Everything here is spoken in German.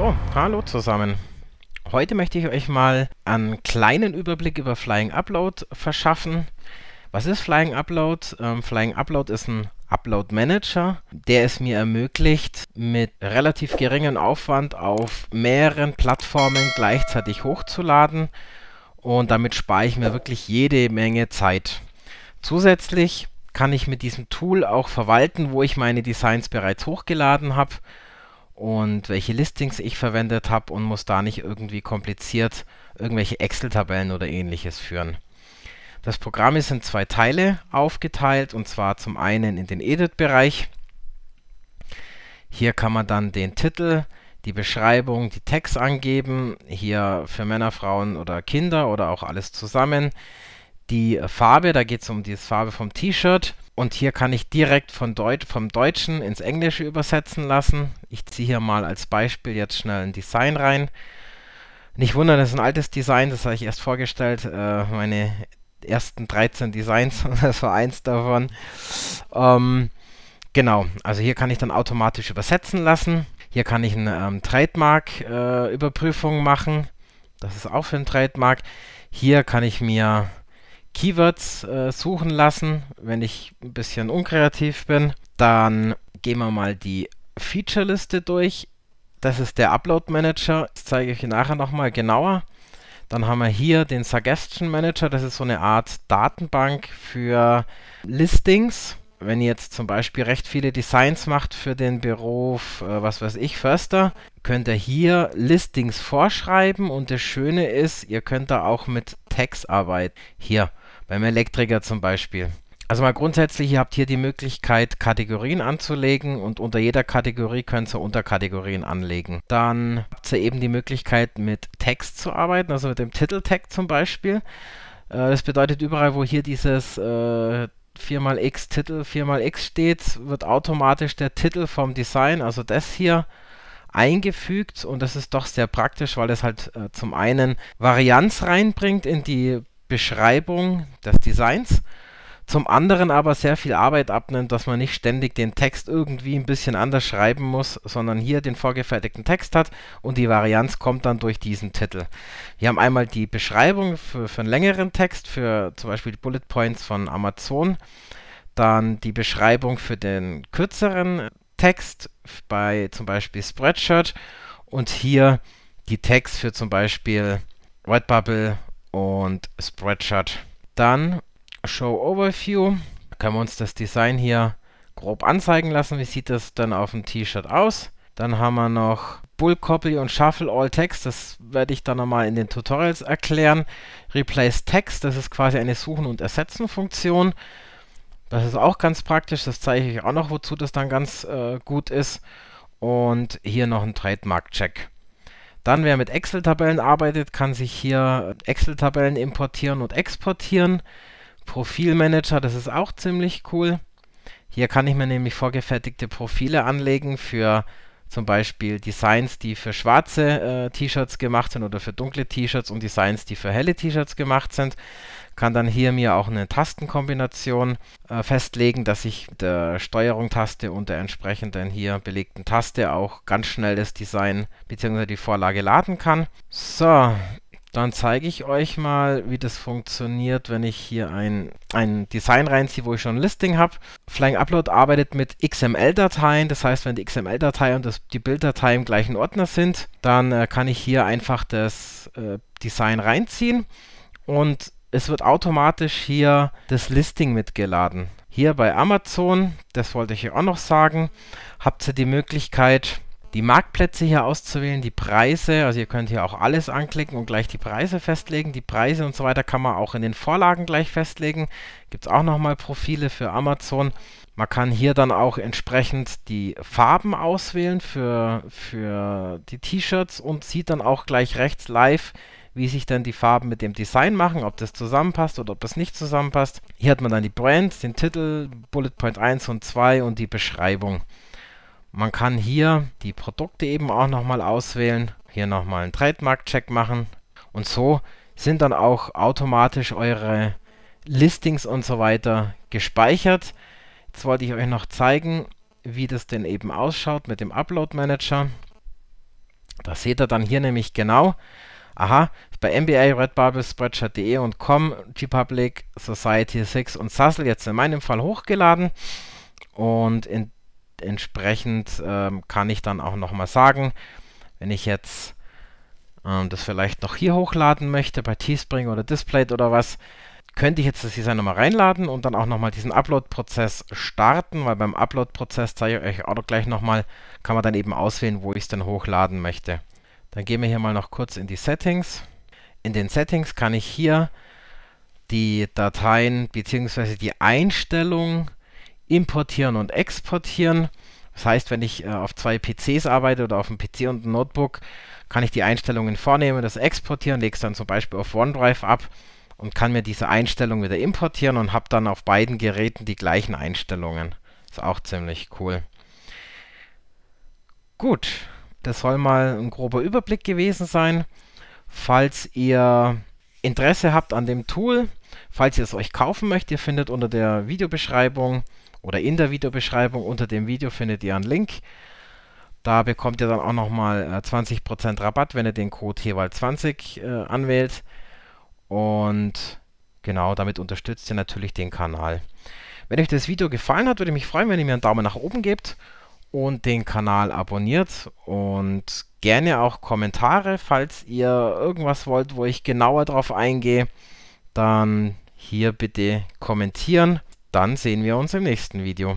So, hallo zusammen. Heute möchte ich euch mal einen kleinen Überblick über Flying Upload verschaffen. Was ist Flying Upload? Ähm, Flying Upload ist ein Upload Manager, der es mir ermöglicht, mit relativ geringem Aufwand auf mehreren Plattformen gleichzeitig hochzuladen und damit spare ich mir wirklich jede Menge Zeit. Zusätzlich kann ich mit diesem Tool auch verwalten, wo ich meine Designs bereits hochgeladen habe und welche Listings ich verwendet habe und muss da nicht irgendwie kompliziert irgendwelche Excel-Tabellen oder ähnliches führen. Das Programm ist in zwei Teile aufgeteilt und zwar zum einen in den Edit-Bereich. Hier kann man dann den Titel, die Beschreibung, die Tags angeben. Hier für Männer, Frauen oder Kinder oder auch alles zusammen die Farbe, da geht es um die Farbe vom T-Shirt. Und hier kann ich direkt Deut vom Deutschen ins Englische übersetzen lassen. Ich ziehe hier mal als Beispiel jetzt schnell ein Design rein. Nicht wundern, das ist ein altes Design, das habe ich erst vorgestellt. Äh, meine ersten 13 Designs, das war eins davon. Ähm, genau, also hier kann ich dann automatisch übersetzen lassen. Hier kann ich eine ähm, Trademark-Überprüfung äh, machen. Das ist auch für ein Trademark. Hier kann ich mir Keywords äh, suchen lassen, wenn ich ein bisschen unkreativ bin. Dann gehen wir mal die Feature-Liste durch. Das ist der Upload Manager. Das zeige ich Ihnen nachher nochmal genauer. Dann haben wir hier den Suggestion Manager. Das ist so eine Art Datenbank für Listings. Wenn ihr jetzt zum Beispiel recht viele Designs macht für den Beruf, äh, was weiß ich, Förster, könnt ihr hier Listings vorschreiben und das Schöne ist, ihr könnt da auch mit Tags arbeiten. Hier, beim Elektriker zum Beispiel. Also mal grundsätzlich, ihr habt hier die Möglichkeit, Kategorien anzulegen und unter jeder Kategorie könnt ihr Unterkategorien anlegen. Dann habt ihr eben die Möglichkeit, mit Text zu arbeiten, also mit dem Titel-Tag zum Beispiel. Äh, das bedeutet, überall, wo hier dieses äh, 4x Titel, 4x steht, wird automatisch der Titel vom Design, also das hier, eingefügt und das ist doch sehr praktisch, weil es halt äh, zum einen Varianz reinbringt in die Beschreibung des Designs, zum anderen aber sehr viel Arbeit abnimmt, dass man nicht ständig den Text irgendwie ein bisschen anders schreiben muss, sondern hier den vorgefertigten Text hat und die Varianz kommt dann durch diesen Titel. Wir haben einmal die Beschreibung für, für einen längeren Text, für zum Beispiel die Bullet Points von Amazon, dann die Beschreibung für den kürzeren Text bei zum Beispiel Spreadshirt und hier die Text für zum Beispiel Whitebubble und Spreadshirt. Dann Show Overview. können wir uns das Design hier grob anzeigen lassen. Wie sieht das dann auf dem T-Shirt aus? Dann haben wir noch Bull Copy und Shuffle All Text. Das werde ich dann nochmal in den Tutorials erklären. Replace Text, das ist quasi eine Suchen- und Ersetzen-Funktion. Das ist auch ganz praktisch. Das zeige ich auch noch, wozu das dann ganz äh, gut ist. Und hier noch ein Trademark-Check. Dann, wer mit Excel-Tabellen arbeitet, kann sich hier Excel-Tabellen importieren und exportieren. Profilmanager, das ist auch ziemlich cool. Hier kann ich mir nämlich vorgefertigte Profile anlegen für zum Beispiel Designs, die für schwarze äh, T-Shirts gemacht sind oder für dunkle T-Shirts und Designs, die für helle T-Shirts gemacht sind. Kann dann hier mir auch eine Tastenkombination äh, festlegen, dass ich mit der Steuerung-Taste und der entsprechenden hier belegten Taste auch ganz schnell das Design bzw. die Vorlage laden kann. So, dann zeige ich euch mal, wie das funktioniert, wenn ich hier ein, ein Design reinziehe, wo ich schon ein Listing habe. Flying Upload arbeitet mit XML-Dateien, das heißt, wenn die XML-Datei und das, die Bilddatei im gleichen Ordner sind, dann äh, kann ich hier einfach das äh, Design reinziehen und es wird automatisch hier das Listing mitgeladen. Hier bei Amazon, das wollte ich hier auch noch sagen, habt ihr die Möglichkeit, die Marktplätze hier auszuwählen, die Preise, also ihr könnt hier auch alles anklicken und gleich die Preise festlegen. Die Preise und so weiter kann man auch in den Vorlagen gleich festlegen. Gibt es auch nochmal Profile für Amazon. Man kann hier dann auch entsprechend die Farben auswählen für, für die T-Shirts und sieht dann auch gleich rechts live, wie sich dann die Farben mit dem Design machen, ob das zusammenpasst oder ob das nicht zusammenpasst. Hier hat man dann die Brands, den Titel, Bullet Point 1 und 2 und die Beschreibung. Man kann hier die Produkte eben auch nochmal auswählen, hier nochmal einen Trademark-Check machen und so sind dann auch automatisch eure Listings und so weiter gespeichert. Jetzt wollte ich euch noch zeigen, wie das denn eben ausschaut mit dem Upload Manager. Da seht ihr dann hier nämlich genau, aha, bei MBA, Redbubble, Spreadshirt.de und com, gpublic, Society6 und Sassel jetzt in meinem Fall hochgeladen. Und in entsprechend ähm, kann ich dann auch nochmal sagen, wenn ich jetzt ähm, das vielleicht noch hier hochladen möchte, bei Teespring oder Displayed oder was, könnte ich jetzt das Design nochmal reinladen und dann auch nochmal diesen Upload-Prozess starten, weil beim Upload-Prozess zeige ich euch auch gleich nochmal, kann man dann eben auswählen, wo ich es denn hochladen möchte. Dann gehen wir hier mal noch kurz in die Settings. In den Settings kann ich hier die Dateien bzw. die Einstellungen importieren und exportieren. Das heißt, wenn ich äh, auf zwei PCs arbeite oder auf einem PC und einem Notebook, kann ich die Einstellungen vornehmen, das exportieren, lege es dann zum Beispiel auf OneDrive ab und kann mir diese Einstellung wieder importieren und habe dann auf beiden Geräten die gleichen Einstellungen. Ist auch ziemlich cool. Gut, das soll mal ein grober Überblick gewesen sein. Falls ihr Interesse habt an dem Tool, falls ihr es euch kaufen möchtet, ihr findet unter der Videobeschreibung oder in der Videobeschreibung unter dem Video findet ihr einen Link. Da bekommt ihr dann auch nochmal 20% äh, Rabatt, wenn ihr den Code Hewald20 äh, anwählt. Und genau, damit unterstützt ihr natürlich den Kanal. Wenn euch das Video gefallen hat, würde ich mich freuen, wenn ihr mir einen Daumen nach oben gebt und den Kanal abonniert und gerne auch Kommentare, falls ihr irgendwas wollt, wo ich genauer drauf eingehe, dann hier bitte kommentieren dann sehen wir uns im nächsten Video.